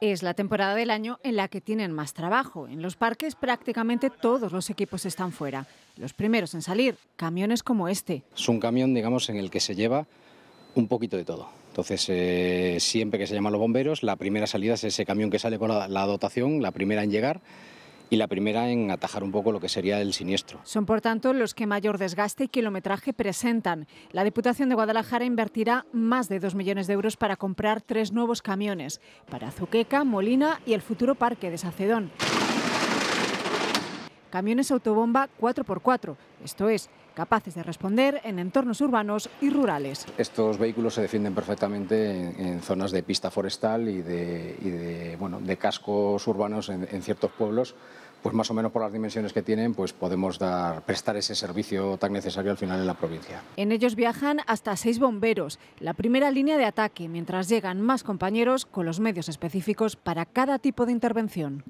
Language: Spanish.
Es la temporada del año en la que tienen más trabajo. En los parques prácticamente todos los equipos están fuera. Los primeros en salir, camiones como este. Es un camión, digamos, en el que se lleva un poquito de todo. Entonces, eh, siempre que se llaman los bomberos, la primera salida es ese camión que sale con la dotación, la primera en llegar y la primera en atajar un poco lo que sería el siniestro. Son, por tanto, los que mayor desgaste y kilometraje presentan. La Diputación de Guadalajara invertirá más de 2 millones de euros para comprar tres nuevos camiones para Azuqueca, Molina y el futuro parque de Sacedón camiones autobomba 4x4, esto es, capaces de responder en entornos urbanos y rurales. Estos vehículos se defienden perfectamente en, zonas de pista forestal y de, cascos urbanos en, en ciertos pueblos pues más o menos por las dimensiones que tienen, pues podemos dar, prestar ese servicio tan necesario al final en la provincia. En ellos viajan hasta seis bomberos, la primera línea de ataque, mientras llegan más compañeros con los medios específicos para cada tipo de intervención.